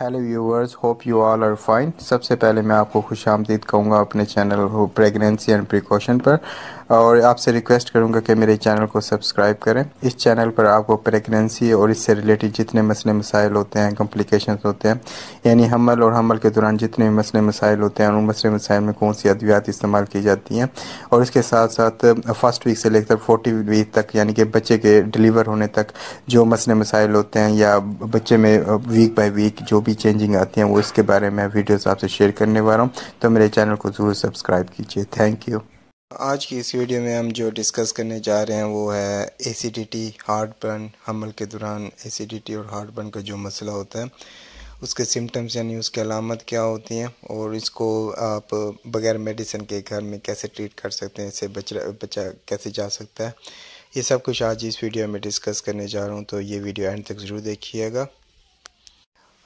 hello viewers hope you all are fine सबसे पहले मैं आपको खुश आमदीद कहूँगा अपने चैनल हो प्रेगनेंसी एंड प्रिकॉशन पर और आपसे रिक्वेस्ट करूँगा कि मेरे चैनल को सब्सक्राइब करें इस चैनल पर आपको प्रेगनेंसी और इससे रिलेटेड जितने मसले मसाइल होते हैं कम्प्लिकेशन होते हैं यानी हमल और हमल के दौरान जितने भी मसले मसाइल होते हैं उन मसले मसाइल में कौन सी अद्वियात इस्तेमाल की जाती हैं और इसके साथ साथ फर्स्ट वीक से लेकर फोर्टी वीक तक यानी कि बच्चे के डिलीवर होने तक जो मसले मसाइल होते हैं या बच्चे में वीक बाई वीक जो भी चेंजिंग आती हैं वो इसके बारे में वीडियोस आपसे शेयर करने वाला हूँ तो मेरे चैनल को ज़रूर सब्सक्राइब कीजिए थैंक यू आज की इस वीडियो में हम जो डिस्कस करने जा रहे हैं वो है एसिडिटी हार्ट बर्न हमल के दौरान एसिडिटी और हार्ट बर्न का जो मसला होता है उसके सिम्टम्स यानी उसकी अलामत क्या होती हैं और इसको आप बगैर मेडिसिन के घर में कैसे ट्रीट कर सकते हैं इससे बच बचा कैसे जा सकता है ये सब कुछ आज इस वीडियो में डिस्कस करने जा रहा हूँ तो ये वीडियो एंड तक ज़रूर देखिएगा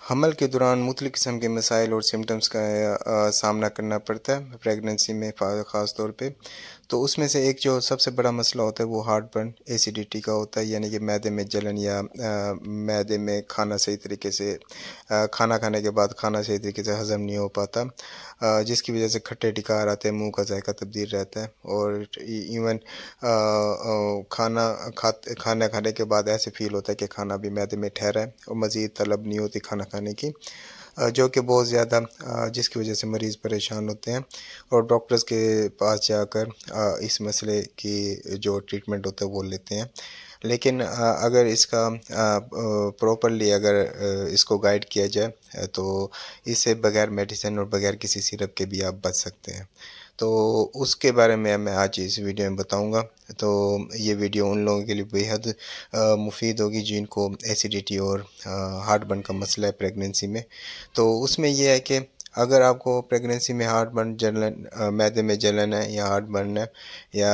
हमल के दौरान मुख्त किस्म के मसाइल और सिम्टम्स का आ, सामना करना पड़ता है प्रेगनेंसी में ख़ास तौर पे तो उसमें से एक जो सबसे बड़ा मसला होता है वो हार्ट बर्न एसिडिटी का होता है यानी कि मैदे में जलन या आ, मैदे में खाना सही तरीके से आ, खाना खाने के बाद खाना सही तरीके से हज़म नहीं हो पाता आ, जिसकी वजह से खट्टे टिकार आते हैं मुंह का जायका तब्दील रहता है और इवन खाना खा खाना खाने के बाद ऐसे फील होता है कि खाना भी मैदे में ठहरा है और मज़ीद तलब नहीं होती खाना खाने की जो कि बहुत ज़्यादा जिसकी वजह से मरीज़ परेशान होते हैं और डॉक्टर्स के पास जाकर इस मसले की जो ट्रीटमेंट होता है वो लेते हैं लेकिन अगर इसका प्रॉपरली अगर इसको गाइड किया जाए तो इससे बगैर मेडिसिन और बगैर किसी सिरप के भी आप बच सकते हैं तो उसके बारे में मैं आज इस वीडियो में बताऊंगा तो ये वीडियो उन लोगों के लिए बेहद मुफीद होगी जिनको एसिडिटी और हार्ट बर्न का मसला है प्रेगनेंसी में तो उसमें यह है कि अगर आपको प्रेगनेंसी में हार्ट बर्न जलन मैदे में जलन है या हार्ट बर्न है या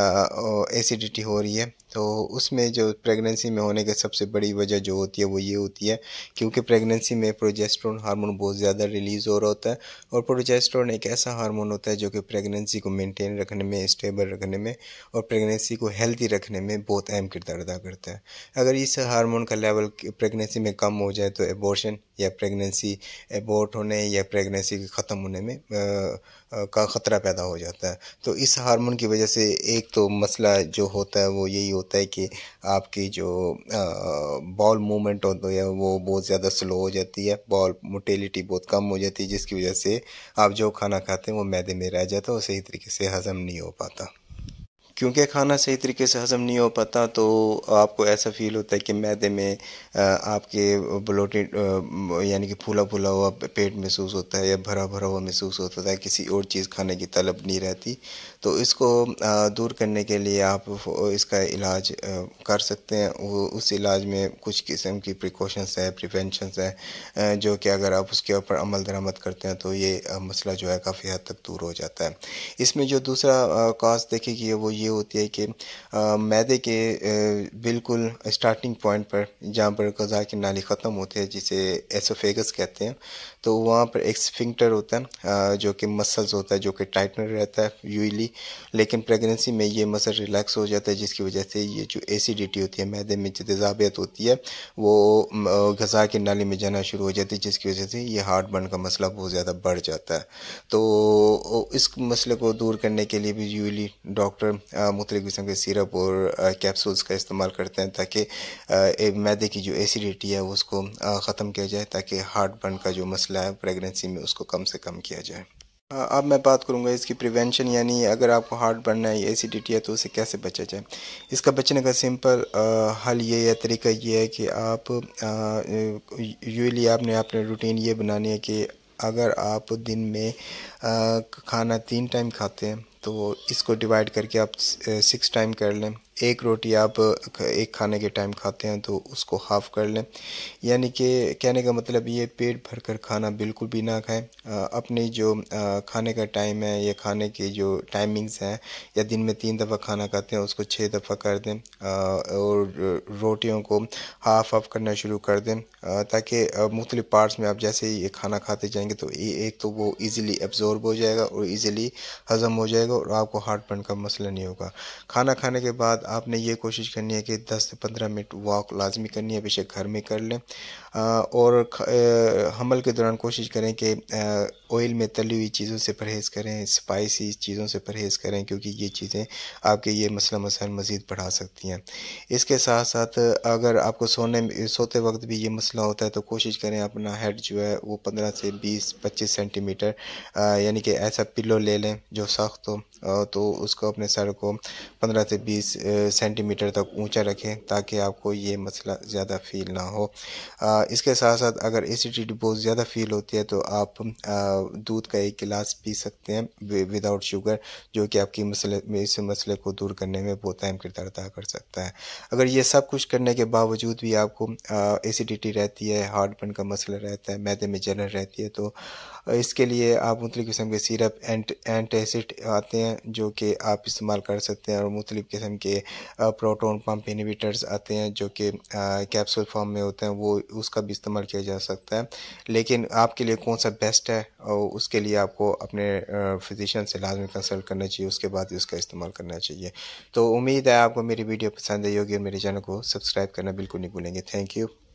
एसिडिटी हो रही है तो उसमें जो प्रेगनेंसी में होने की सबसे बड़ी वजह जो होती है वो ये होती है क्योंकि प्रेगनेंसी में प्रोजेस्ट्रोन हार्मोन बहुत ज़्यादा रिलीज़ हो रहा होता है और प्रोजेस्ट्रोन एक ऐसा हार्मोन होता है जो कि प्रेगनेंसी को मेनटेन रखने में स्टेबल रखने में और प्रेगनेंसी को हेल्थी रखने में बहुत अहम किरदार अदा करता है अगर इस हारमोन का लेवल प्रेगनेंसी में कम हो जाए तो एबॉर्शन या प्रेगनेंसी एबॉर्ट होने या प्रेगनेंसी की ख़त्म होने में आ, का ख़तरा पैदा हो जाता है तो इस हार्मोन की वजह से एक तो मसला जो होता है वो यही होता है कि आपकी जो बॉल मूवमेंट होती है वो बहुत ज़्यादा स्लो हो जाती है बॉल मोटेलिटी बहुत कम हो जाती है जिसकी वजह से आप जो खाना खाते हैं वो मैदे में रह जाता है और सही तरीके से हज़म नहीं हो पाता क्योंकि खाना सही तरीके से हज़म नहीं हो पाता तो आपको ऐसा फील होता है कि मैदे में आपके ब्लोटेड यानी कि फूला फूला हुआ पेट महसूस होता है या भरा भरा हुआ महसूस होता है किसी और चीज़ खाने की तलब नहीं रहती तो इसको दूर करने के लिए आप इसका इलाज कर सकते हैं उस इलाज में कुछ किस्म की प्रिकॉशंस है प्रिवेंशंस है जो कि अगर आप उसके ऊपर अमल दरामद करते हैं तो ये मसला जो है काफ़ी हद तक दूर हो जाता है इसमें जो दूसरा काज देखेगी वो ये ये होती है कि मैदे के बिल्कुल स्टार्टिंग पॉइंट पर जहाँ पर गज़ा की नाली ख़त्म होती है जिसे एसोफेगस कहते हैं तो वहाँ पर एक स्फिंक्टर होता है जो कि मसल्स होता है जो कि टाइटनर रहता है यूली लेकिन प्रेगनेंसी में ये मसल रिलैक्स हो जाता है जिसकी वजह से ये जो एसिडिटी होती है मैदे में जो होती है वो गज़ा की नाली में जाना शुरू हो जाती है जिसकी वजह से ये हार्ट बर्न का मसला बहुत ज़्यादा बढ़ जाता है तो इस मसले को दूर करने के लिए भी यूली डॉक्टर मुख्तलि किस्म के सिरप और कैप्सूल्स का इस्तेमाल करते हैं ताकि मैदे की जो एसिडिटी है उसको ख़त्म किया जाए ताकि हार्ट बर्न का जो मसला है प्रेगनेंसी में उसको कम से कम किया जाए अब मैं बात करूंगा इसकी प्रिवेंशन यानी अगर आपको हार्ट बनना है या एसिडिटी है तो उसे कैसे बचा जाए इसका बचने का सिंपल हल ये या तरीका ये है कि आप यूजली आपने अपने रूटीन ये बनानी है कि अगर आप दिन में आ, खाना तीन टाइम खाते हैं तो इसको डिवाइड करके आप सिक्स टाइम कर लें एक रोटी आप एक खाने के टाइम खाते हैं तो उसको हाफ़ कर लें यानी कि कहने का मतलब ये पेट भर कर खाना बिल्कुल भी ना खाएं अपनी जो खाने का टाइम है या खाने की जो टाइमिंग्स हैं या दिन में तीन दफ़ा खाना खाते हैं उसको छः दफ़ा कर दें और रोटियों को हाफ हाफ करना शुरू कर दें ताकि मुख्तलि पार्ट्स में आप जैसे ये खाना खाते जाएंगे तो एक तो वो ईज़िली एब्जॉर्ब हो जाएगा और ईज़िली हज़म हो जाएगा और आपको हार्ट बर्न का मसला नहीं होगा खाना खाने के बाद आपने ये कोशिश करनी है कि 10 से 15 मिनट वॉक लाजमी करनी है पीछे घर में कर लें और हमल के दौरान कोशिश करें कि ऑयल में तली हुई चीज़ों से परहेज़ करें स्पाइसी चीज़ों से परहेज़ करें क्योंकि ये चीज़ें आपके ये मसला मसाइल मज़ीद बढ़ा सकती हैं इसके साथ साथ अगर आपको सोने सोते वक्त भी ये मसला होता है तो कोशिश करें अपना हेड जो है वो पंद्रह से बीस पच्चीस सेंटीमीटर यानी कि ऐसा पिल्लो ले लें जो सख्त हो तो उसको अपने सर को 15 से 20 सेंटीमीटर तक ऊंचा रखें ताकि आपको ये मसला ज़्यादा फील ना हो इसके साथ साथ अगर एसिडिटी बहुत ज़्यादा फील होती है तो आप दूध का एक गिलास पी सकते हैं विदाउट शुगर जो कि आपकी मसले में इस मसले को दूर करने में बहुत अहम किरदार अदा कर सकता है अगर ये सब कुछ करने के बावजूद भी आपको एसिडिटी रहती है हार्ट बर्न का मसला रहता है मैदे में जलन रहती है तो इसके लिए आप मुख्तलि किस्म के सिरप एंट एंट एसिड आते हैं जो कि आप इस्तेमाल कर सकते हैं और मुख्तलिफ़ किस्म के प्रोटोन पम्प इनविटर्स आते हैं जो कि कैप्सूल फॉर्म में होते हैं वो उसका भी इस्तेमाल किया जा सकता है लेकिन आपके लिए कौन सा बेस्ट है और उसके लिए आपको अपने फिजिशन से लाजमी कंसल्ट करना चाहिए उसके बाद ही उसका इस्तेमाल करना चाहिए तो उम्मीद है आपको मेरी वीडियो पसंद आई होगी और मेरे चैनल को सब्सक्राइब करना बिल्कुल नहीं भूलेंगे थैंक यू